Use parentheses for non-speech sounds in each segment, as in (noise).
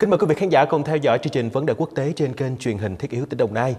Kính mời quý vị khán giả cùng theo dõi chương trình Vấn đề quốc tế trên kênh truyền hình Thiết yếu tỉnh Đồng Nai.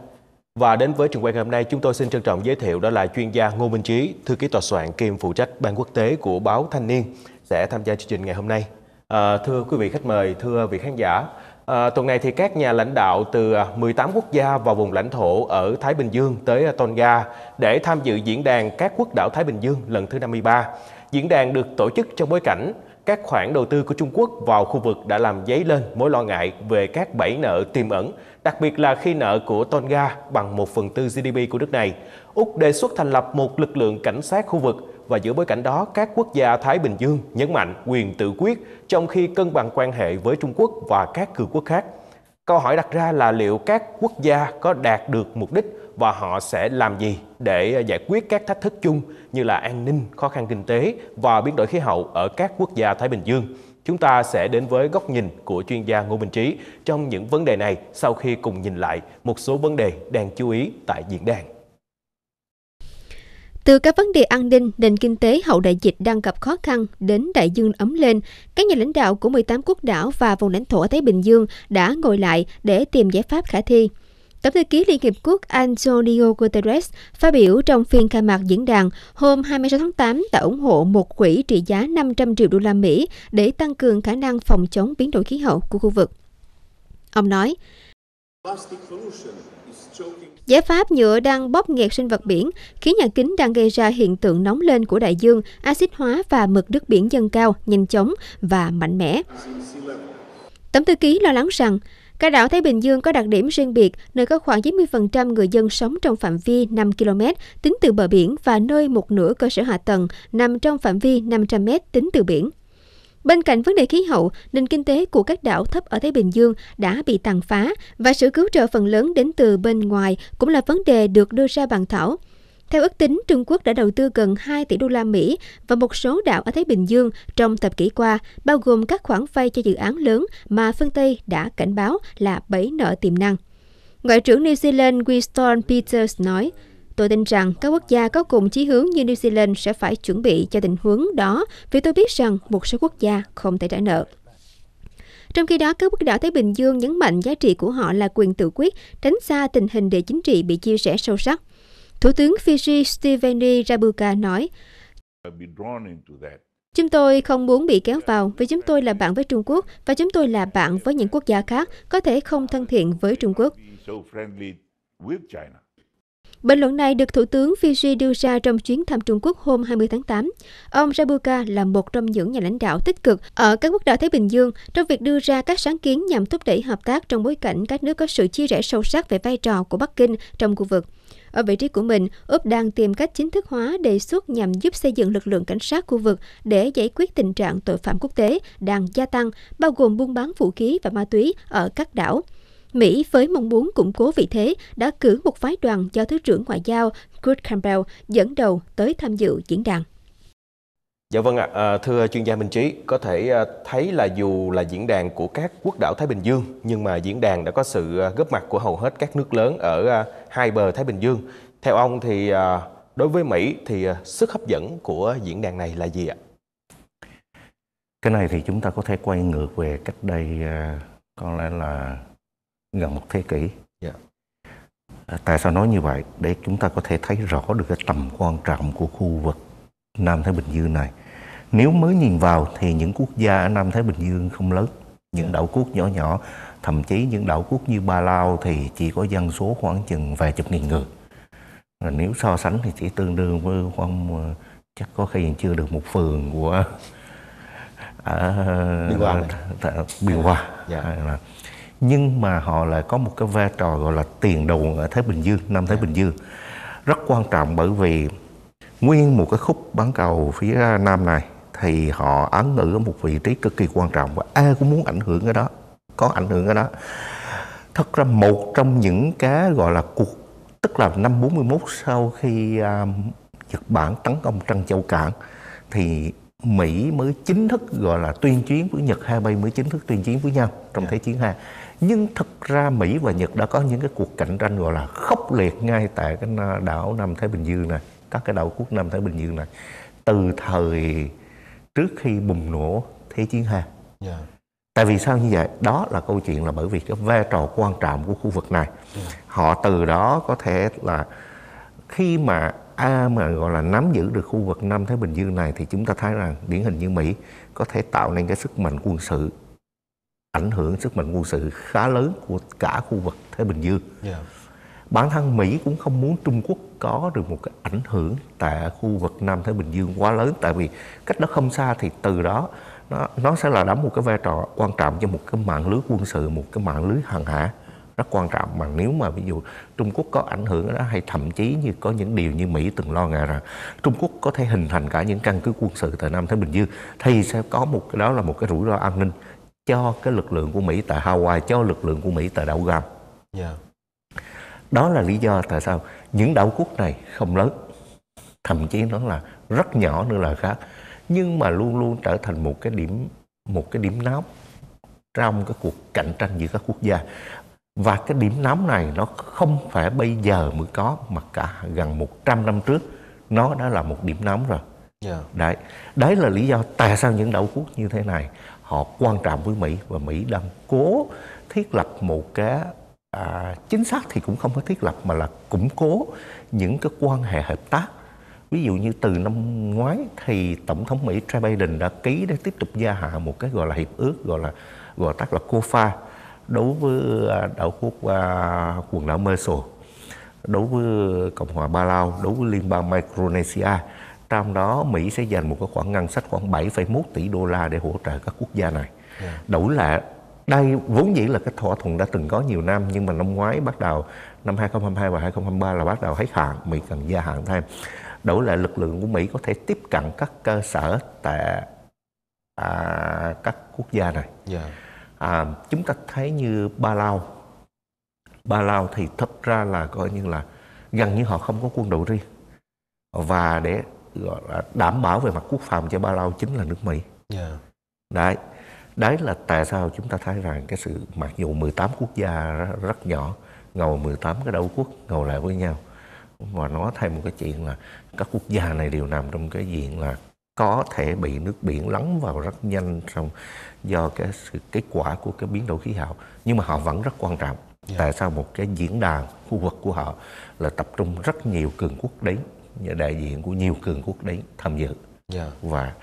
Và đến với trường quay ngày hôm nay, chúng tôi xin trân trọng giới thiệu đó là chuyên gia Ngô Minh Trí, thư ký tòa soạn kiêm phụ trách ban quốc tế của báo Thanh niên sẽ tham gia chương trình ngày hôm nay. À, thưa quý vị khách mời, thưa vị khán giả, à, tuần này thì các nhà lãnh đạo từ 18 à, quốc gia và vùng lãnh thổ ở Thái Bình Dương tới à, Tonga để tham dự diễn đàn các quốc đảo Thái Bình Dương lần thứ 53. Diễn đàn được tổ chức trong bối cảnh các khoản đầu tư của Trung Quốc vào khu vực đã làm dấy lên mối lo ngại về các bẫy nợ tiềm ẩn, đặc biệt là khi nợ của Tonga bằng 1 phần tư GDP của nước này. Úc đề xuất thành lập một lực lượng cảnh sát khu vực và giữa bối cảnh đó, các quốc gia Thái Bình Dương nhấn mạnh quyền tự quyết trong khi cân bằng quan hệ với Trung Quốc và các cường quốc khác. Câu hỏi đặt ra là liệu các quốc gia có đạt được mục đích và họ sẽ làm gì để ờ, giải quyết các thách thức chung như là an ninh, khó khăn kinh tế và biến đổi khí hậu ở các quốc gia Thái Bình Dương. Chúng ta sẽ đến với góc nhìn của chuyên gia Ngô Minh Trí trong những vấn đề này sau khi cùng nhìn lại một số vấn đề đang chú ý tại diễn đàn. Từ các vấn đề an ninh, nền kinh tế hậu đại dịch đang gặp khó khăn đến đại dương ấm lên, các nhà lãnh đạo của 18 quốc đảo và vùng lãnh thổ Thái Bình Dương đã ngồi lại để tìm giải pháp khả thi. Tổng thư ký Liên Hiệp Quốc Antonio Guterres phát biểu trong phiên khai mạc diễn đàn hôm 26 tháng 8 đã ủng hộ một quỹ trị giá 500 triệu đô la Mỹ để tăng cường khả năng phòng chống biến đổi khí hậu của khu vực. Ông nói, Giải pháp nhựa đang bóp nghẹt sinh vật biển, khí nhà kính đang gây ra hiện tượng nóng lên của đại dương, axit hóa và mực nước biển dâng cao, nhanh chóng và mạnh mẽ. Tổng thư ký lo lắng rằng, Cả đảo Thái Bình Dương có đặc điểm riêng biệt, nơi có khoảng 90% người dân sống trong phạm vi 5 km tính từ bờ biển và nơi một nửa cơ sở hạ tầng nằm trong phạm vi 500 m tính từ biển. Bên cạnh vấn đề khí hậu, nền kinh tế của các đảo thấp ở Thái Bình Dương đã bị tàn phá và sự cứu trợ phần lớn đến từ bên ngoài cũng là vấn đề được đưa ra bàn thảo. Theo ước tính, Trung Quốc đã đầu tư gần 2 tỷ đô la Mỹ và một số đảo ở Thái Bình Dương trong thập kỷ qua, bao gồm các khoản vay cho dự án lớn mà phương Tây đã cảnh báo là bẫy nợ tiềm năng. Ngoại trưởng New Zealand Winston Peters nói, Tôi tin rằng các quốc gia có cùng chí hướng như New Zealand sẽ phải chuẩn bị cho tình huống đó vì tôi biết rằng một số quốc gia không thể trả nợ. Trong khi đó, các quốc đảo Thái Bình Dương nhấn mạnh giá trị của họ là quyền tự quyết, tránh xa tình hình địa chính trị bị chia rẽ sâu sắc. Thủ tướng Fiji Steveni Rabuka nói, Chúng tôi không muốn bị kéo vào vì chúng tôi là bạn với Trung Quốc và chúng tôi là bạn với những quốc gia khác có thể không thân thiện với Trung Quốc. Bình luận này được Thủ tướng Fiji đưa ra trong chuyến thăm Trung Quốc hôm 20 tháng 8. Ông Rabuka là một trong những nhà lãnh đạo tích cực ở các quốc đảo Thái Bình Dương trong việc đưa ra các sáng kiến nhằm thúc đẩy hợp tác trong bối cảnh các nước có sự chia rẽ sâu sắc về vai trò của Bắc Kinh trong khu vực. Ở vị trí của mình, Úc đang tìm cách chính thức hóa đề xuất nhằm giúp xây dựng lực lượng cảnh sát khu vực để giải quyết tình trạng tội phạm quốc tế đang gia tăng, bao gồm buôn bán vũ khí và ma túy ở các đảo. Mỹ với mong muốn củng cố vị thế đã cử một phái đoàn do Thứ trưởng Ngoại giao Kurt Campbell dẫn đầu tới tham dự diễn đàn. Dạ vâng ạ, à, thưa chuyên gia Minh Trí, có thể à, thấy là dù là diễn đàn của các quốc đảo Thái Bình Dương, nhưng mà diễn đàn đã có sự à, góp mặt của hầu hết các nước lớn ở à, hai bờ Thái Bình Dương. Theo ông thì đối với Mỹ thì sức hấp dẫn của diễn đàn này là gì ạ? Cái này thì chúng ta có thể quay ngược về cách đây có lẽ là gần một thế kỷ yeah. Dạ. À, tại sao nói như vậy để chúng ta có thể thấy rõ được cái tầm quan trọng của khu vực Nam Thái Bình Dương này nếu mới nhìn vào thì những quốc gia ở Nam Thái Bình Dương không lớn những dạ. đảo quốc nhỏ nhỏ thậm chí những đảo quốc như Ba Lao thì chỉ có dân số khoảng chừng vài chục nghìn người rồi nếu so sánh thì chỉ tương đương với khoảng ờ, chắc có khi chưa được một phường của ở (laughs) à, Biên Hòa, Biên Hòa. Dạ. Yeah nhưng mà họ lại có một cái vai trò gọi là tiền đồn ở Thái Bình Dương, Nam Thái dạ. Bình Dương rất quan trọng bởi vì nguyên một cái khúc bán cầu phía Nam này thì họ án ngữ ở một vị trí cực kỳ quan trọng và ai cũng muốn ảnh hưởng cái đó, có ảnh hưởng cái đó. Thật ra một trong những cái gọi là cuộc tức là năm 41 sau khi um, Nhật Bản tấn công Trân Châu Cảng thì Mỹ mới chính thức gọi là tuyên chiến với Nhật hai bên mới chính thức tuyên chiến với nhau trong dạ. Thế chiến 2 nhưng thực ra Mỹ và Nhật đã có những cái cuộc cạnh tranh gọi là khốc liệt ngay tại cái đảo Nam Thái Bình Dương này các cái đảo quốc Nam Thái Bình Dương này từ thời trước khi bùng nổ Thế chiến hai yeah. Dạ. Tại vì sao như vậy? Đó là câu chuyện là bởi vì cái vai trò quan trọng của khu vực này. Yeah. Dạ. Họ từ đó có thể là khi mà A mà gọi là nắm giữ được khu vực Nam Thái Bình Dương này thì chúng ta thấy rằng điển hình như Mỹ có thể tạo nên cái sức mạnh quân sự ảnh hưởng sức mạnh quân sự khá lớn của cả khu vực Thái Bình Dương. Yeah. Dạ. Bản thân Mỹ cũng không muốn Trung Quốc có được một cái ảnh hưởng tại khu vực Nam Thái Bình Dương quá lớn tại vì cách đó không xa thì từ đó nó, nó sẽ là đóng một cái vai trò quan trọng cho một cái mạng lưới quân sự, một cái mạng lưới hàng hải rất quan trọng mà nếu mà ví dụ Trung Quốc có ảnh hưởng đó hay thậm chí như có những điều như Mỹ từng lo ngại rằng Trung Quốc có thể hình thành cả những căn cứ quân sự tại Nam Thái Bình Dương thì sẽ có một cái đó là một cái rủi ro an ninh cho cái lực lượng của Mỹ tại Hawaii, cho lực lượng của Mỹ tại đảo Guam. Yeah. Dạ. Đó là lý do tại sao những đảo quốc này không lớn, thậm chí nó là rất nhỏ nữa là khác, nhưng mà luôn luôn trở thành một cái điểm một cái điểm nóng trong cái cuộc cạnh tranh giữa các quốc gia và cái điểm nóng này nó không phải bây giờ mới có mà cả gần 100 năm trước nó đã là một điểm nóng rồi. Yeah. Dạ. Đấy. Đấy là lý do tại sao những đảo quốc như thế này họ quan trọng với Mỹ và Mỹ đang cố thiết lập một cái à, chính xác thì cũng không phải thiết lập mà là củng cố những cái quan hệ hợp tác ví dụ như từ năm ngoái thì tổng thống Mỹ Joe Biden đã ký để tiếp tục gia hạn một cái gọi là hiệp ước gọi là gọi tắt là COFA đối với à, đảo quốc à, quần đảo Merso đối với Cộng hòa Palau đối với Liên bang Micronesia trong đó Mỹ sẽ dành một cái khoản ngân sách khoảng 7,1 tỷ đô la để hỗ trợ các quốc gia này. Yeah. Đổi lại đây vốn dĩ là cái thỏa thuận đã từng có nhiều năm nhưng mà năm ngoái bắt đầu năm 2022 và 2023 là bắt đầu hết hạn, Mỹ cần gia hạn thêm. Đổi lại lực lượng của Mỹ có thể tiếp cận các cơ sở tại à, các quốc gia này. Yeah. À, chúng ta thấy như Ba Lao, Ba Lao thì thật ra là coi như là gần như họ không có quân đội riêng và để gọi là đảm bảo về mặt quốc phòng cho Ba Lâu chính là nước Mỹ. Yeah. Dạ. Đấy. Đấy là tại sao chúng ta thấy rằng cái sự mặc dù 18 quốc gia rất nhỏ, ngồi 18 cái đảo quốc ngồi lại với nhau và nó thêm một cái chuyện là các quốc gia này đều nằm trong cái diện là có thể bị nước biển lấn vào rất nhanh trong do cái sự kết quả của cái biến đổi khí hậu nhưng mà họ vẫn rất quan trọng yeah. Dạ. tại sao một cái diễn đàn khu vực của họ là tập trung rất nhiều cường quốc đến đại diện của nhiều cường quốc đấy tham dự yeah. Dạ. và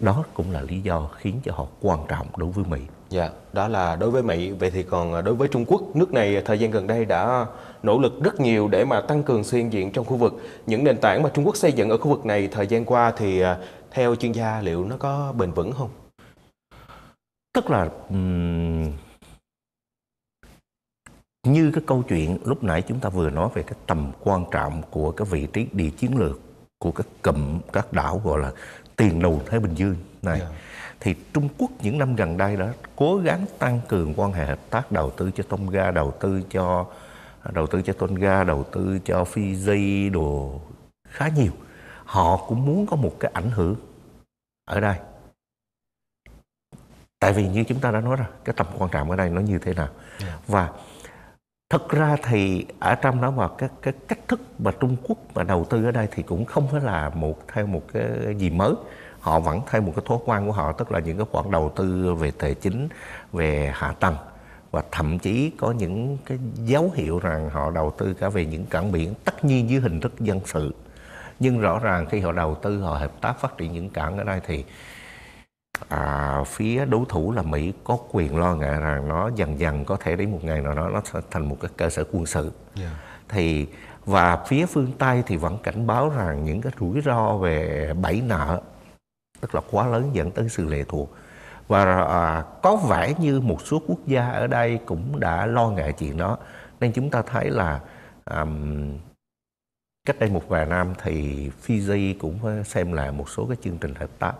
đó cũng là lý do khiến cho họ quan trọng đối với Mỹ. Dạ, đó là đối với Mỹ. Vậy thì còn đối với Trung Quốc, nước này thời gian gần đây đã nỗ lực rất nhiều để mà tăng cường xuyên diện trong khu vực. Những nền tảng mà Trung Quốc xây dựng ở khu vực này thời gian qua thì à, theo chuyên gia liệu nó có bền vững không? Tức là như cái câu chuyện lúc nãy chúng ta vừa nói về cái tầm quan trọng của cái vị trí địa chiến lược của các cụm các đảo gọi là tiền đầu Thái Bình Dương này yeah. Dạ. thì Trung Quốc những năm gần đây đã cố gắng tăng cường quan hệ hợp tác đầu tư cho Tonga đầu tư cho đầu tư cho Tonga đầu tư cho Fiji đồ khá nhiều họ cũng muốn có một cái ảnh hưởng ở đây tại vì như chúng ta đã nói rồi cái tầm quan trọng ở đây nó như thế nào yeah. Dạ. và thật ra thì ở trong đó mà các cái cách thức mà Trung Quốc mà đầu tư ở đây thì cũng không phải là một theo một cái gì mới họ vẫn theo một cái thói quen của họ tức là những cái khoản đầu tư về tài chính về hạ tầng và thậm chí có những cái dấu hiệu rằng họ đầu tư cả về những cảng biển tất nhiên dưới hình thức dân sự nhưng rõ ràng khi họ đầu tư họ hợp tác phát triển những cảng ở đây thì à, phía đối thủ là Mỹ có quyền lo ngại rằng nó dần dần có thể đến một ngày nào đó nó thành một cái cơ sở quân sự. Yeah. Thì và phía phương Tây thì vẫn cảnh báo rằng những cái rủi ro về bẫy nợ tức là quá lớn dẫn tới sự lệ thuộc và à, có vẻ như một số quốc gia ở đây cũng đã lo ngại chuyện đó nên chúng ta thấy là um, cách đây một vài năm thì Fiji cũng xem lại một số cái chương trình hợp tác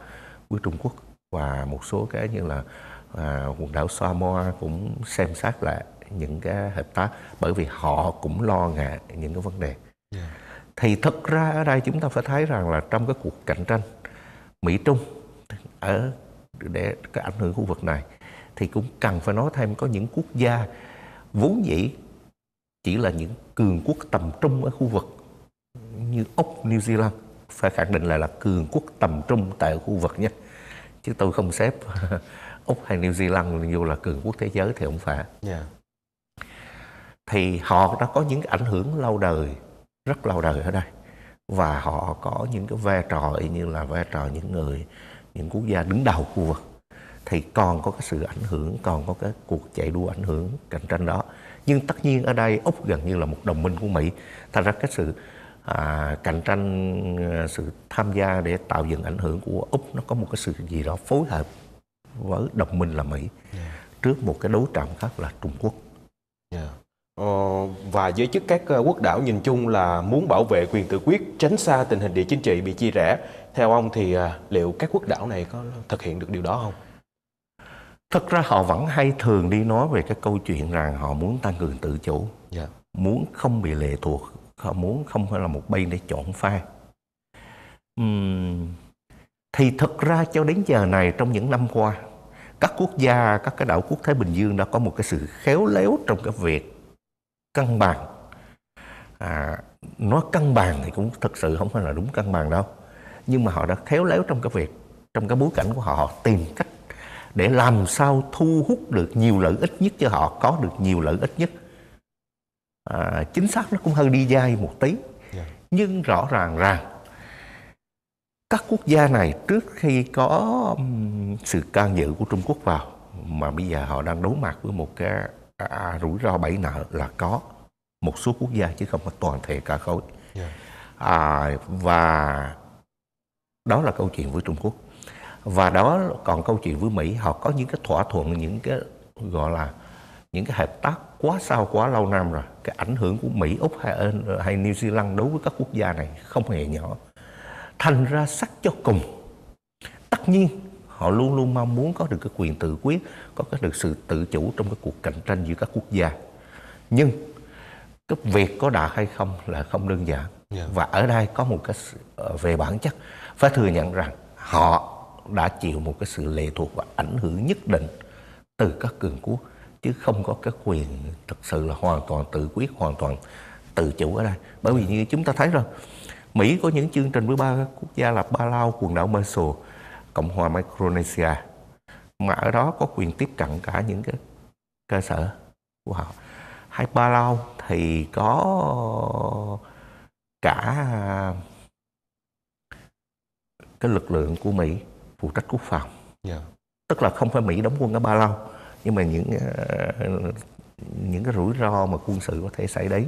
với Trung Quốc và một số cái như là à, quần đảo Samoa cũng xem xét lại những cái hợp tác bởi vì họ cũng lo ngại những cái vấn đề yeah. Dạ. thì thật ra ở đây chúng ta phải thấy rằng là trong cái cuộc cạnh tranh Mỹ Trung ở để cái ảnh hưởng khu vực này thì cũng cần phải nói thêm có những quốc gia vốn dĩ chỉ là những cường quốc tầm trung ở khu vực như Úc, New Zealand phải khẳng định lại là cường quốc tầm trung tại khu vực nhất chứ tôi không xếp (laughs) úc hay new zealand dù là cường quốc thế giới thì không phải yeah. Dạ. thì họ đã có những ảnh hưởng lâu đời rất lâu đời ở đây và họ có những cái vai trò như là vai trò những người những quốc gia đứng đầu khu vực thì còn có cái sự ảnh hưởng còn có cái cuộc chạy đua ảnh hưởng cạnh tranh đó nhưng tất nhiên ở đây úc gần như là một đồng minh của mỹ thành ra cái sự à, cạnh tranh ờ, sự tham gia để tạo dựng ảnh hưởng của úc nó có một cái sự gì đó phối hợp với đồng minh là mỹ yeah. trước một cái đối trọng khác là trung quốc yeah. Ờ, và giới chức các ờ, quốc đảo nhìn chung là muốn bảo vệ quyền tự quyết, tránh xa tình hình địa chính trị bị chia rẽ. Theo ông thì ờ, liệu các quốc đảo này có thực hiện được điều đó không? Thật ra họ vẫn hay thường đi nói về cái câu chuyện rằng họ muốn tăng cường tự chủ, yeah. muốn không bị lệ thuộc họ muốn không phải là một bên để chọn pha uhm, thì thật ra cho đến giờ này trong những năm qua các quốc gia các cái đảo quốc Thái Bình Dương đã có một cái sự khéo léo trong cái việc cân bằng à, nói cân bằng thì cũng thật sự không phải là đúng cân bằng đâu nhưng mà họ đã khéo léo trong cái việc trong cái bối cảnh của họ họ tìm cách để làm sao thu hút được nhiều lợi ích nhất cho họ có được nhiều lợi ích nhất à, chính xác nó cũng hơi đi dai một tí yeah. Dạ. nhưng rõ ràng rằng các quốc gia này trước khi có sự can dự của Trung Quốc vào mà bây giờ họ đang đối mặt với một cái à, à rủi ro bẫy nợ là có một số quốc gia chứ không phải toàn thể cả khối yeah. Dạ. à, và đó là câu chuyện với Trung Quốc và đó còn câu chuyện với Mỹ họ có những cái thỏa thuận những cái gọi là những cái hợp tác quá sao quá lâu năm rồi cái ảnh hưởng của Mỹ Úc hay, ờ, hay New Zealand đối với các quốc gia này không hề nhỏ thành ra sắc cho cùng tất nhiên họ luôn luôn mong muốn có được cái quyền tự quyết có cái được sự tự chủ trong cái cuộc cạnh tranh giữa các quốc gia nhưng cái việc có đạt hay không là không đơn giản yeah. Dạ. và ở đây có một cái ờ, về bản chất phải thừa nhận rằng họ đã chịu một cái sự lệ thuộc và ảnh hưởng nhất định từ các cường quốc chứ không có cái quyền thực sự là hoàn toàn tự quyết hoàn toàn tự chủ ở đây bởi vì như chúng ta thấy rồi Mỹ có những chương trình với ba quốc gia là Palau, quần đảo Marshall, Cộng hòa Micronesia mà ở đó có quyền tiếp cận cả những cái cơ sở của họ. Hay Palau thì có cả cái lực lượng của Mỹ phụ trách quốc phòng. Yeah. Dạ. Tức là không phải Mỹ đóng quân ở Palau nhưng mà những ờ, những cái rủi ro mà quân sự có thể xảy đấy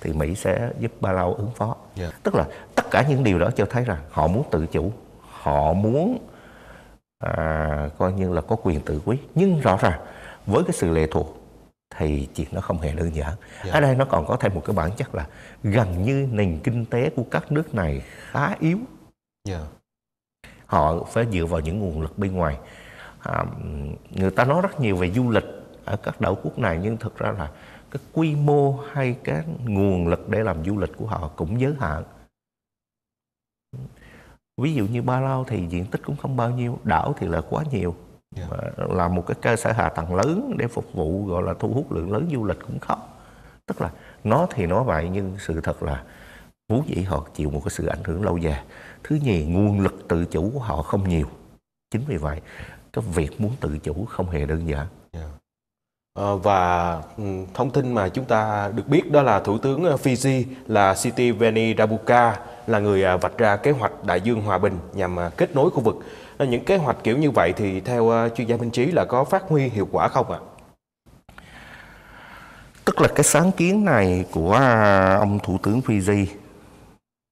thì Mỹ sẽ giúp Palau ứng phó. Yeah. Dạ. Tức là tất cả những điều đó cho thấy rằng họ muốn tự chủ, họ muốn à, coi như là có quyền tự quyết. Nhưng rõ ràng với cái sự lệ thuộc thì chuyện nó không hề đơn giản. Yeah. Dạ. Ở đây nó còn có thêm một cái bản chất là gần như nền kinh tế của các nước này khá yếu. Yeah. Dạ. Họ phải dựa vào những nguồn lực bên ngoài à, người ta nói rất nhiều về du lịch ở các đảo quốc này nhưng thực ra là cái quy mô hay cái nguồn lực để làm du lịch của họ cũng giới hạn ví dụ như ba lao thì diện tích cũng không bao nhiêu đảo thì là quá nhiều dạ. là một cái cơ sở hạ tầng lớn để phục vụ gọi là thu hút lượng lớn du lịch cũng khó tức là nó thì nó vậy nhưng sự thật là vốn dĩ họ chịu một cái sự ảnh hưởng lâu dài thứ nhì nguồn lực tự chủ của họ không nhiều chính vì vậy cái việc muốn tự chủ không hề đơn giản dạ. ờ, và ừ, thông tin mà chúng ta được biết đó là thủ tướng ờ, Fiji là City Veni Rabuka là người ờ, vạch ra kế hoạch đại dương hòa bình nhằm kết nối khu vực những kế hoạch kiểu như vậy thì theo chuyên gia Minh Trí là có phát huy hiệu quả không ạ? Tức là cái sáng kiến này của ông Thủ tướng Fiji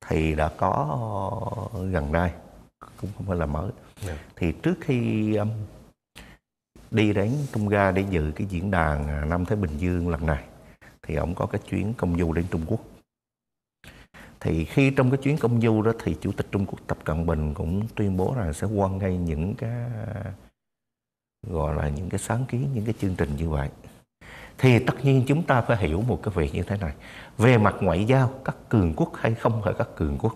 thì đã có gần đây cũng không phải là mới Dạ. thì trước khi um, đi đến Trung Ga để dự cái diễn đàn à, năm Thái Bình Dương lần này thì ông có cái chuyến công du đến Trung Quốc thì khi trong cái chuyến công du đó thì chủ tịch Trung Quốc Tập Cận Bình cũng tuyên bố là sẽ quan ngay những cái gọi là những cái sáng kiến những cái chương trình như vậy thì tất nhiên chúng ta phải hiểu một cái việc như thế này về mặt ngoại giao các cường quốc hay không phải các cường quốc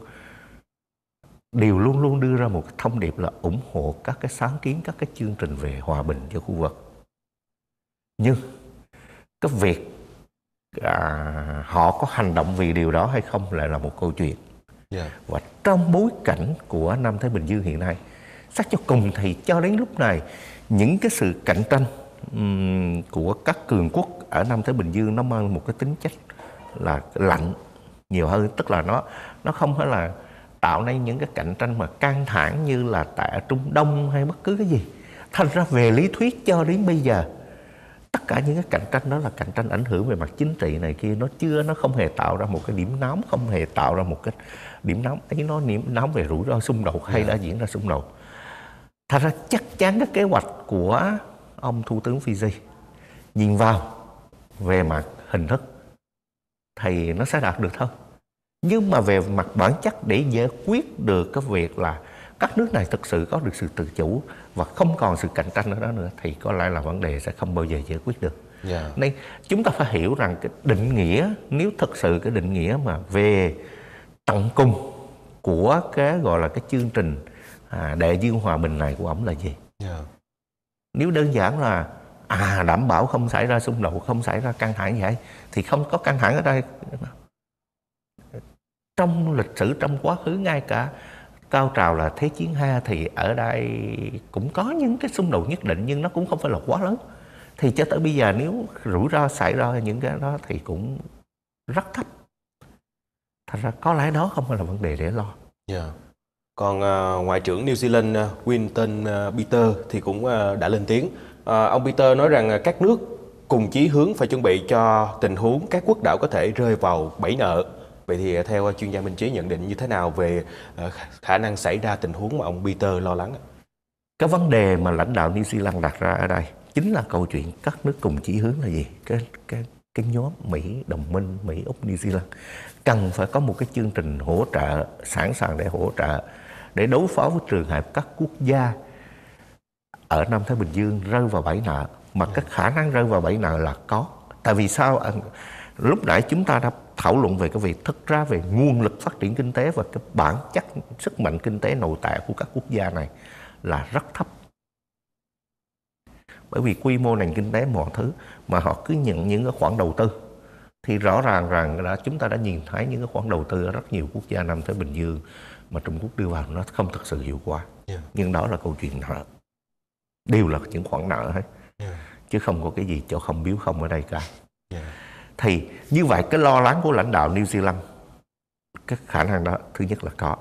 đều luôn luôn đưa ra một thông điệp là ủng hộ các cái sáng kiến các cái chương trình về hòa bình cho khu vực nhưng cái việc à, họ có hành động vì điều đó hay không lại là một câu chuyện yeah. Dạ. và trong bối cảnh của nam thái bình dương hiện nay xác cho cùng thì cho đến lúc này những cái sự cạnh tranh um, của các cường quốc ở nam thái bình dương nó mang một cái tính chất là lạnh nhiều hơn tức là nó nó không phải là tạo nên những cái cạnh tranh mà căng thẳng như là tại Trung Đông hay bất cứ cái gì thành ra về lý thuyết cho đến bây giờ tất cả những cái cạnh tranh đó là cạnh tranh ảnh hưởng về mặt chính trị này kia nó chưa nó không hề tạo ra một cái điểm nóng không hề tạo ra một cái điểm nóng ấy nó điểm nóng về rủi ro xung đột hay dạ. đã diễn ra xung đột thật ra chắc chắn cái kế hoạch của ông thủ tướng Fiji nhìn vào về mặt hình thức thì nó sẽ đạt được thôi nhưng mà về mặt bản chất để giải quyết được cái việc là các nước này thực sự có được sự tự chủ và không còn sự cạnh tranh ở đó nữa thì có lẽ là vấn đề sẽ không bao giờ giải quyết được. Yeah. Dạ. Nên chúng ta phải hiểu rằng cái định nghĩa nếu thực sự cái định nghĩa mà về tận cung của cái gọi là cái chương trình à, đại dương hòa bình này của ổng là gì? Yeah. Dạ. Nếu đơn giản là à đảm bảo không xảy ra xung đột, không xảy ra căng thẳng vậy thì không có căng thẳng ở đây trong lịch sử trong quá khứ ngay cả cao trào là thế chiến hai thì ở đây cũng có những cái xung đột nhất định nhưng nó cũng không phải là quá lớn thì cho tới bây giờ nếu rủi ro xảy ra những cái đó thì cũng rất thấp thành ra có lẽ đó không phải là vấn đề để lo yeah. Dạ. còn uh, ngoại trưởng New Zealand uh, à, Winston uh, à, Peter thì cũng uh, đã lên tiếng uh, ông Peter nói rằng uh, các nước cùng chí hướng phải chuẩn bị cho tình huống các quốc đảo có thể rơi vào bẫy nợ Vậy thì à, theo à, chuyên gia Minh Trí nhận định như thế nào về à, khả năng xảy ra tình huống mà ông Peter lo lắng? Cái vấn đề mà lãnh đạo New Zealand đặt ra ở đây chính là câu chuyện các nước cùng chí hướng là gì? Cái cái cái nhóm Mỹ đồng minh Mỹ Úc New Zealand cần phải có một cái chương trình hỗ trợ sẵn sàng để hỗ trợ để đối phó với trường hợp các quốc gia ở Nam Thái Bình Dương rơi vào bẫy nợ mà các khả năng rơi vào bẫy nợ là có tại vì sao lúc nãy chúng ta đã thảo luận về cái việc thực ra về nguồn lực phát triển kinh tế và cái bản chất sức mạnh kinh tế nội tại của các quốc gia này là rất thấp bởi vì quy mô nền kinh tế mọi thứ mà họ cứ nhận những cái khoản đầu tư thì rõ ràng rằng là chúng ta đã nhìn thấy những cái khoản đầu tư ở rất nhiều quốc gia nằm tới Bình Dương mà Trung Quốc đưa vào nó không thực sự hiệu quả yeah. nhưng đó là câu chuyện nợ đều là những khoản nợ hết yeah. chứ không có cái gì cho không biếu không ở đây cả thì như vậy cái lo lắng của lãnh đạo New Zealand cái khả năng đó thứ nhất là có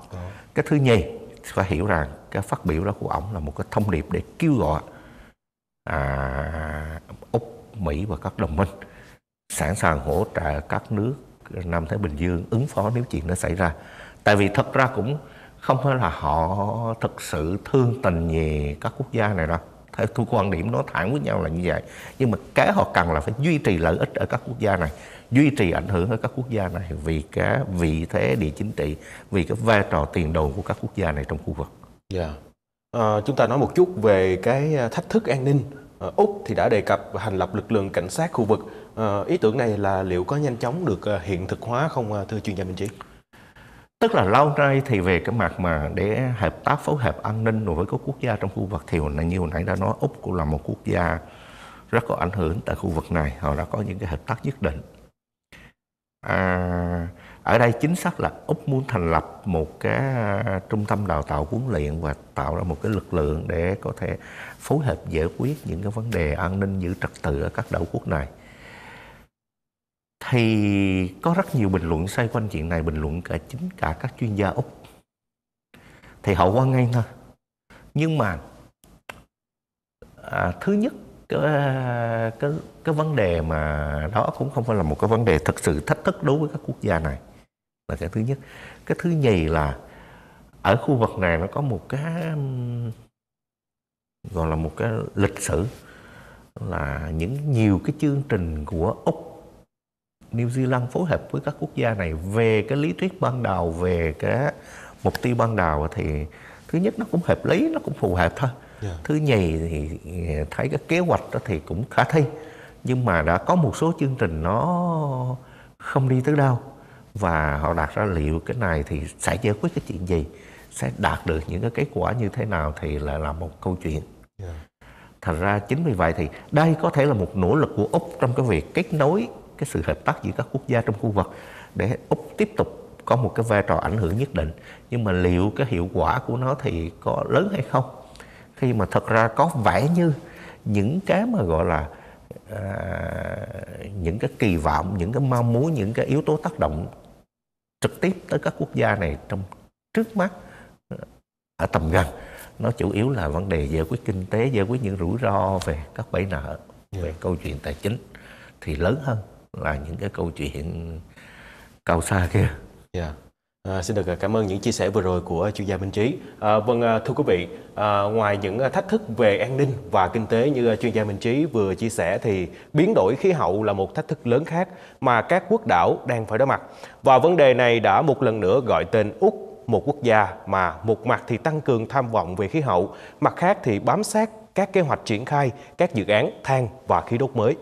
cái thứ nhì phải hiểu rằng cái phát biểu đó của ông là một cái thông điệp để kêu gọi à, úc mỹ và các đồng minh sẵn sàng hỗ trợ các nước nam thái bình dương ứng phó nếu chuyện nó xảy ra tại vì thật ra cũng không phải là họ thực sự thương tình về các quốc gia này đâu theo quan điểm nó thẳng với nhau là như vậy. Nhưng mà cái họ cần là phải duy trì lợi ích ở các quốc gia này, duy trì ảnh hưởng ở các quốc gia này vì cái vị thế địa chính trị, vì cái vai trò tiền đồn của các quốc gia này trong khu vực. Yeah. Dạ. À, ờ, chúng ta nói một chút về cái ờ, thách thức an ninh. À, Úc thì đã đề cập thành lập lực lượng cảnh sát khu vực. À, ý tưởng này là liệu có nhanh chóng được hiện thực hóa không thưa chuyên gia Minh Chí? Tức là lâu nay thì về cái mặt mà để hợp tác phối hợp an ninh đối với các quốc gia trong khu vực thì hồi nãy như hồi nãy đã nói Úc cũng là một quốc gia rất có ảnh hưởng tại khu vực này họ đã có những cái hợp tác nhất định à, ở đây chính xác là úc muốn thành lập một cái à, trung tâm đào tạo huấn luyện và tạo ra một cái lực lượng để có thể phối hợp giải quyết những cái vấn đề an ninh giữ trật tự ở các đảo quốc này thì có rất nhiều bình luận xoay quanh chuyện này bình luận cả chính cả các chuyên gia úc thì họ quan ngay thôi nhưng mà à, thứ nhất cái, cái cái vấn đề mà đó cũng không phải là một cái vấn đề thực sự thách thức đối với các quốc gia này là cái thứ nhất cái thứ nhì là ở khu vực này nó có một cái gọi là một cái lịch sử là những nhiều cái chương trình của úc New Zealand phối hợp với các quốc gia này về cái lý thuyết ban đầu về cái mục tiêu ban đầu thì thứ nhất nó cũng hợp lý nó cũng phù hợp thôi yeah. Dạ. thứ nhì thì thấy cái kế hoạch đó thì cũng khả thi nhưng mà đã có một số chương trình nó không đi tới đâu và họ đặt ra liệu cái này thì sẽ giải quyết cái chuyện gì sẽ đạt được những cái kết quả như thế nào thì lại là một câu chuyện yeah. Dạ. thành ra chính vì vậy thì đây có thể là một nỗ lực của úc trong cái việc kết nối cái sự hợp tác giữa các quốc gia trong khu vực để Úc tiếp tục có một cái vai trò ảnh hưởng nhất định nhưng mà liệu cái hiệu quả của nó thì có lớn hay không khi mà thật ra có vẻ như những cái mà gọi là uh, những cái kỳ vọng những cái mong muốn những cái yếu tố tác động trực tiếp tới các quốc gia này trong trước mắt ở tầm gần nó chủ yếu là vấn đề giải quyết kinh tế giải quyết những rủi ro về các bẫy nợ về câu chuyện tài chính thì lớn hơn là những cái câu chuyện cao xa kia. Yeah. Dạ. À, xin được à, cảm ơn những chia sẻ vừa rồi của chuyên gia Minh Trí. À, vâng, à, thưa quý vị, à, ngoài những à, thách thức về an ninh và kinh tế như chuyên gia Minh Trí vừa chia sẻ thì biến đổi khí hậu là một thách thức lớn khác mà các quốc đảo đang phải đối mặt. Và vấn đề này đã một lần nữa gọi tên Úc một quốc gia mà một mặt thì tăng cường tham vọng về khí hậu, mặt khác thì bám sát các kế hoạch triển khai các dự án than và khí đốt mới.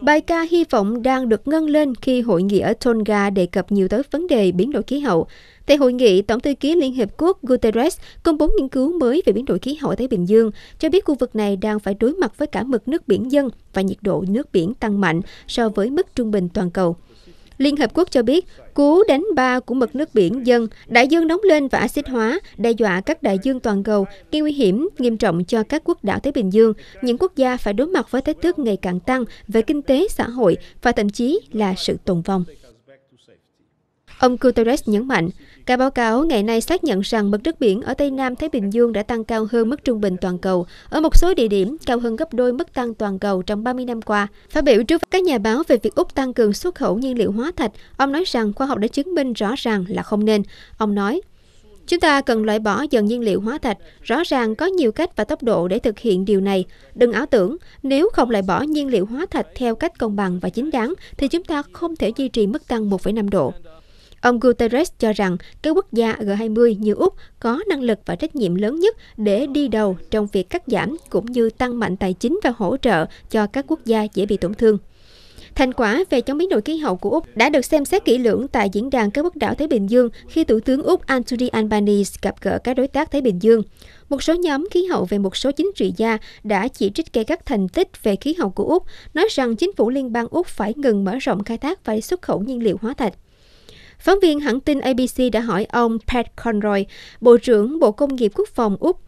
Bài ca hy vọng đang được ngân lên khi hội nghị ở Tonga đề cập nhiều tới vấn đề biến đổi khí hậu. Tại hội nghị, Tổng thư ký Liên Hiệp Quốc Guterres công bố nghiên cứu mới về biến đổi khí hậu ở Thái Bình Dương, cho biết khu vực này đang phải đối mặt với cả mực nước biển dân và nhiệt độ nước biển tăng mạnh so với mức trung bình toàn cầu. Liên Hợp Quốc cho biết, cú đánh ba của mực nước biển dân, đại dương nóng lên và axit hóa đe dọa các đại dương toàn cầu, gây nguy hiểm nghiêm trọng cho các quốc đảo Thái Bình Dương. Những quốc gia phải đối mặt với thách thức ngày càng tăng về kinh tế, xã hội và thậm chí là sự tồn vong. Ông Guterres nhấn mạnh, các báo cáo ngày nay xác nhận rằng mực nước biển ở Tây Nam Thái Bình Dương đã tăng cao hơn mức trung bình toàn cầu, ở một số địa điểm cao hơn gấp đôi mức tăng toàn cầu trong 30 năm qua. Phát biểu trước các nhà báo về việc Úc tăng cường xuất khẩu nhiên liệu hóa thạch, ông nói rằng khoa học đã chứng minh rõ ràng là không nên. Ông nói, Chúng ta cần loại bỏ dần nhiên liệu hóa thạch, rõ ràng có nhiều cách và tốc độ để thực hiện điều này. Đừng ảo tưởng, nếu không loại bỏ nhiên liệu hóa thạch theo cách công bằng và chính đáng thì chúng ta không thể duy trì mức tăng 1,5 độ. Ông Guterres cho rằng các quốc gia G20 như Úc có năng lực và trách nhiệm lớn nhất để đi đầu trong việc cắt giảm cũng như tăng mạnh tài chính và hỗ trợ cho các quốc gia dễ bị tổn thương. Thành quả về chống biến đổi khí hậu của Úc đã được xem xét kỹ lưỡng tại diễn đàn các quốc đảo Thái Bình Dương khi Thủ tướng Úc Anthony Albanese gặp gỡ các đối tác Thái Bình Dương. Một số nhóm khí hậu về một số chính trị gia đã chỉ trích gây các thành tích về khí hậu của Úc, nói rằng chính phủ liên bang Úc phải ngừng mở rộng khai thác và xuất khẩu nhiên liệu hóa thạch. Phóng viên hãng tin ABC đã hỏi ông Pat Conroy, Bộ trưởng Bộ Công nghiệp Quốc phòng Úc,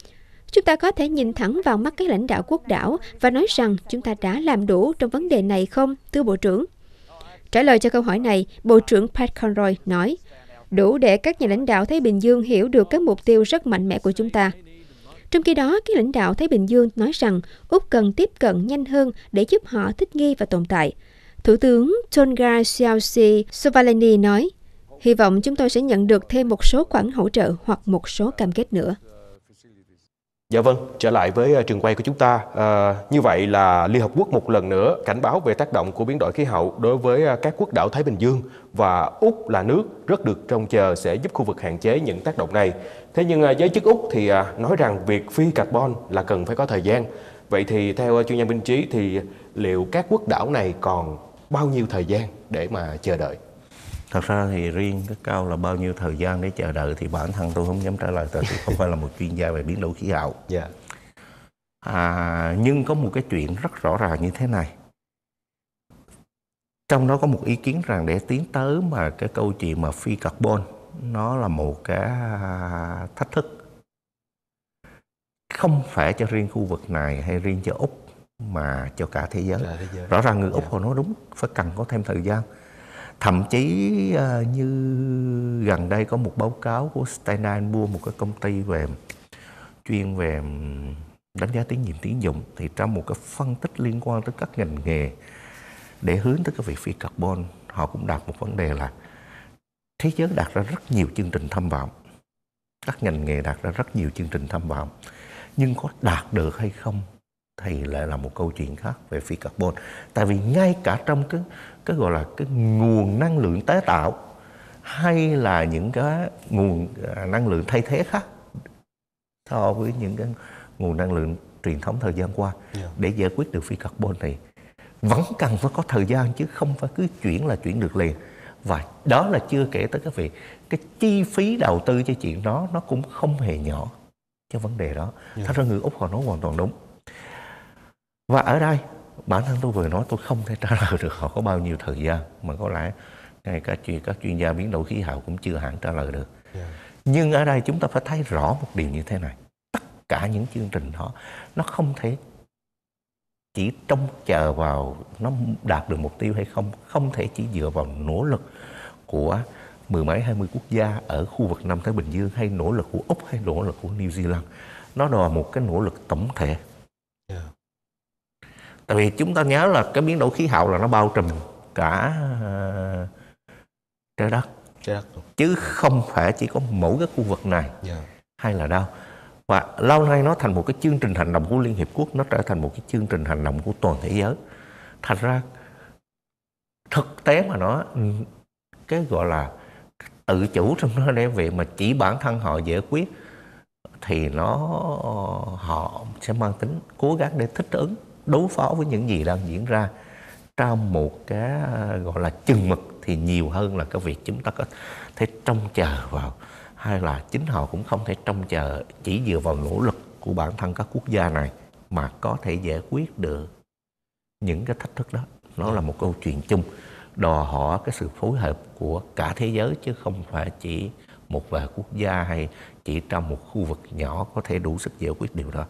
Chúng ta có thể nhìn thẳng vào mắt các lãnh đạo quốc đảo và nói rằng chúng ta đã làm đủ trong vấn đề này không, thưa Bộ trưởng? Trả lời cho câu hỏi này, Bộ trưởng Pat Conroy nói, đủ để các nhà lãnh đạo Thái Bình Dương hiểu được các mục tiêu rất mạnh mẽ của chúng ta. Trong khi đó, các lãnh đạo Thái Bình Dương nói rằng Úc cần tiếp cận nhanh hơn để giúp họ thích nghi và tồn tại. Thủ tướng Tonga Siausi Sovaleni nói, Hy vọng chúng tôi sẽ nhận được thêm một số khoản hỗ trợ hoặc một số cam kết nữa. Dạ vâng, trở lại với à, trường quay của chúng ta. À, như vậy là Liên Hợp Quốc một lần nữa cảnh báo về tác động của biến đổi khí hậu đối với à, các quốc đảo Thái Bình Dương và Úc là nước rất được trông chờ sẽ giúp khu vực hạn chế những tác động này. Thế nhưng à, giới chức Úc thì nói rằng việc phi carbon là cần phải có thời gian. Vậy thì theo chuyên gia Minh Trí thì liệu các quốc đảo này còn bao nhiêu thời gian để mà chờ đợi? thật ra thì riêng cái câu là bao nhiêu thời gian để chờ đợi thì bản thân tôi không dám trả lời tại tôi không phải là một chuyên gia về biến đổi khí hậu yeah. Dạ. à, nhưng có một cái chuyện rất rõ ràng như thế này trong đó có một ý kiến rằng để tiến tới mà cái câu chuyện mà phi carbon nó là một cái thách thức không phải cho riêng khu vực này hay riêng cho úc mà cho cả thế giới, cả thế giới. rõ ràng người dạ. úc họ nói đúng phải cần có thêm thời gian thậm chí ờ, như gần đây có một báo cáo của Standard mua một cái công ty về chuyên về đánh giá tín nhiệm tín dụng thì trong một cái phân tích liên quan tới các ngành nghề để hướng tới cái việc phi carbon họ cũng đặt một vấn đề là thế giới đặt ra rất nhiều chương trình tham vọng các ngành nghề đặt ra rất nhiều chương trình tham vọng nhưng có đạt được hay không thì lại là một câu chuyện khác về phi carbon tại vì ngay cả trong cái cái gọi là cái nguồn năng lượng tái tạo hay là những cái nguồn à, năng lượng thay thế khác so với những cái nguồn năng lượng truyền thống thời gian qua dạ. để giải quyết được phi carbon này vẫn cần phải có thời gian chứ không phải cứ chuyển là chuyển được liền và đó là chưa kể tới các vị cái chi phí đầu tư cho chuyện đó nó cũng không hề nhỏ cho vấn đề đó dạ. thật ra người úc họ nói hoàn toàn đúng và ở đây bản thân tôi vừa nói tôi không thể trả lời được họ có bao nhiêu thời gian mà có lẽ ngay cả chuyên các chuyên gia biến đổi khí hậu cũng chưa hẳn trả lời được. Yeah. Dạ. Nhưng ở đây chúng ta phải thấy rõ một điều như thế này. Tất cả những chương trình đó nó không thể chỉ trông chờ vào nó đạt được mục tiêu hay không, không thể chỉ dựa vào nỗ lực của mười mấy hai mươi quốc gia ở khu vực Nam Thái Bình Dương hay nỗ lực của Úc hay nỗ lực của New Zealand. Nó đòi một cái nỗ lực tổng thể tại vì chúng ta nhớ là cái biến đổi khí hậu là nó bao trùm cả uh, trái đất trái đất chứ không phải chỉ có mỗi cái khu vực này yeah. Dạ. hay là đâu và lâu nay nó thành một cái chương trình hành động của Liên Hiệp Quốc nó trở thành một cái chương trình hành động của toàn thế giới thành ra thực tế mà nó cái gọi là tự chủ trong nó để việc mà chỉ bản thân họ giải quyết thì nó họ sẽ mang tính cố gắng để thích ứng đối phó với những gì đang diễn ra trong một cái ờ, gọi là chừng mực thì nhiều hơn là cái việc chúng ta có thể trông chờ vào hay là chính họ cũng không thể trông chờ chỉ dựa vào nỗ lực của bản thân các quốc gia này mà có thể giải quyết được những cái thách thức đó nó là một câu chuyện chung đòi hỏi cái sự phối hợp của cả thế giới chứ không phải chỉ một vài quốc gia hay chỉ trong một khu vực nhỏ có thể đủ sức giải quyết điều đó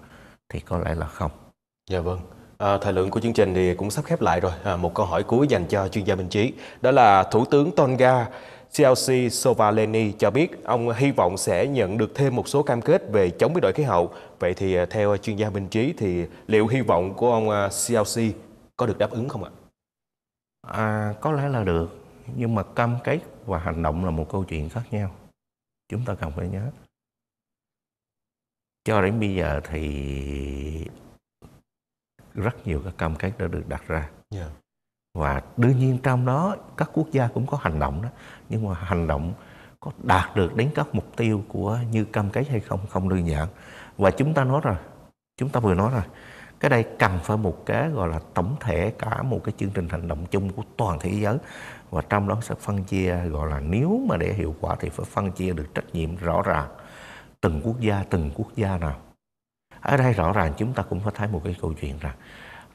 thì có lẽ là không dạ vâng À, thời lượng của chương trình thì cũng sắp khép lại rồi. À, một câu hỏi cuối dành cho chuyên gia Minh Trí. Đó là Thủ tướng Tonga Chelsea Sovaleni cho biết ông hy vọng sẽ nhận được thêm một số cam kết về chống biến đổi khí hậu. Vậy thì à, theo chuyên gia Minh Trí thì liệu hy vọng của ông à, Chelsea có được đáp ứng không ạ? À, có lẽ là được, nhưng mà cam kết và hành động là một câu chuyện khác nhau. Chúng ta cần phải nhớ. Cho đến bây giờ thì rất nhiều các cam kết đã được đặt ra yeah. Dạ. và đương nhiên trong đó các quốc gia cũng có hành động đó nhưng mà hành động có đạt được đến các mục tiêu của như cam kết hay không không đơn giản và chúng ta nói rồi chúng ta vừa nói rồi cái đây cần phải một cái gọi là tổng thể cả một cái chương trình hành động chung của toàn thế giới và trong đó sẽ phân chia gọi là nếu mà để hiệu quả thì phải phân chia được trách nhiệm rõ ràng từng quốc gia từng quốc gia nào ở đây rõ ràng chúng ta cũng có thấy một cái câu chuyện rằng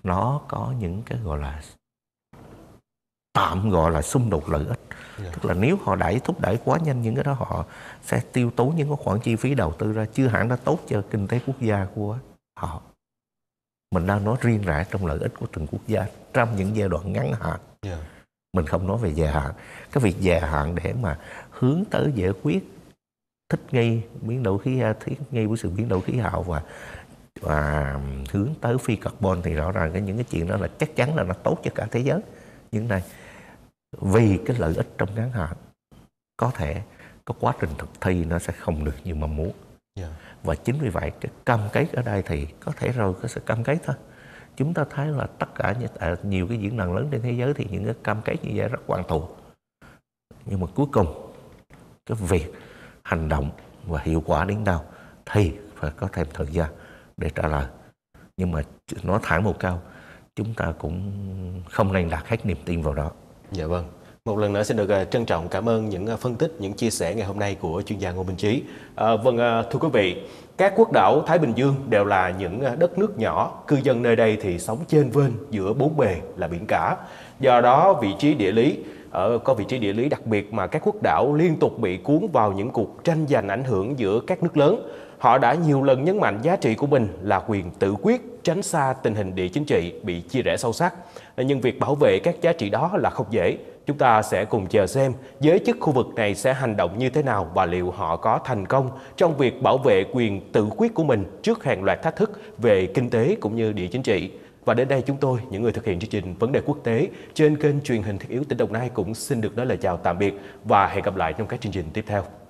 nó có những cái gọi là tạm gọi là xung đột lợi ích yeah. Dạ. tức là nếu họ đẩy thúc đẩy quá nhanh những cái đó họ sẽ tiêu tốn những cái khoản chi phí đầu tư ra chưa hẳn đã tốt cho kinh tế quốc gia của họ mình đang nói riêng rẽ trong lợi ích của từng quốc gia trong những giai đoạn ngắn hạn yeah. Dạ. mình không nói về dài hạn cái việc dài hạn để mà hướng tới giải quyết thích nghi biến đổi khí thích nghi với sự biến đổi khí hậu và và hướng tới phi carbon thì rõ ràng cái những cái chuyện đó là chắc chắn là nó tốt cho cả thế giới nhưng này vì cái lợi ích trong ngắn hạn có thể có quá trình thực thi nó sẽ không được như mong muốn yeah. Dạ. và chính vì vậy cái cam kết ở đây thì có thể rồi có sự cam kết thôi chúng ta thấy là tất cả à, nhiều cái diễn đàn lớn trên thế giới thì những cái cam kết như vậy rất quen thuộc nhưng mà cuối cùng cái việc hành động và hiệu quả đến đâu thì phải có thêm thời gian để trả lời nhưng mà nó thẳng một câu chúng ta cũng không nên đặt hết niềm tin vào đó dạ vâng một lần nữa xin được à, trân trọng cảm ơn những à, phân tích, những chia sẻ ngày hôm nay của chuyên gia Ngô Minh Chí. À, vâng, à, thưa quý vị, các quốc đảo Thái Bình Dương đều là những đất nước nhỏ, cư dân nơi đây thì sống trên vên giữa bốn bề là biển cả. Do đó vị trí địa lý ở có vị trí địa lý đặc biệt mà các quốc đảo liên tục bị cuốn vào những cuộc tranh giành ảnh hưởng giữa các nước lớn. Họ đã nhiều lần nhấn mạnh giá trị của mình là quyền tự quyết, tránh xa tình hình địa chính trị bị chia rẽ sâu sắc. Ờ, nhưng việc bảo vệ các giá trị đó là không dễ Chúng ta sẽ cùng chờ xem giới chức khu vực này sẽ hành động như thế nào và liệu họ có thành công trong việc bảo vệ quyền tự quyết của mình trước hàng loạt thách thức về kinh tế cũng như địa chính trị. Và đến đây chúng tôi, những người thực hiện chương trình Vấn đề Quốc tế trên kênh truyền hình thiết yếu tỉnh Đồng Nai cũng xin được nói lời chào tạm biệt và hẹn gặp lại trong các chương trình tiếp theo.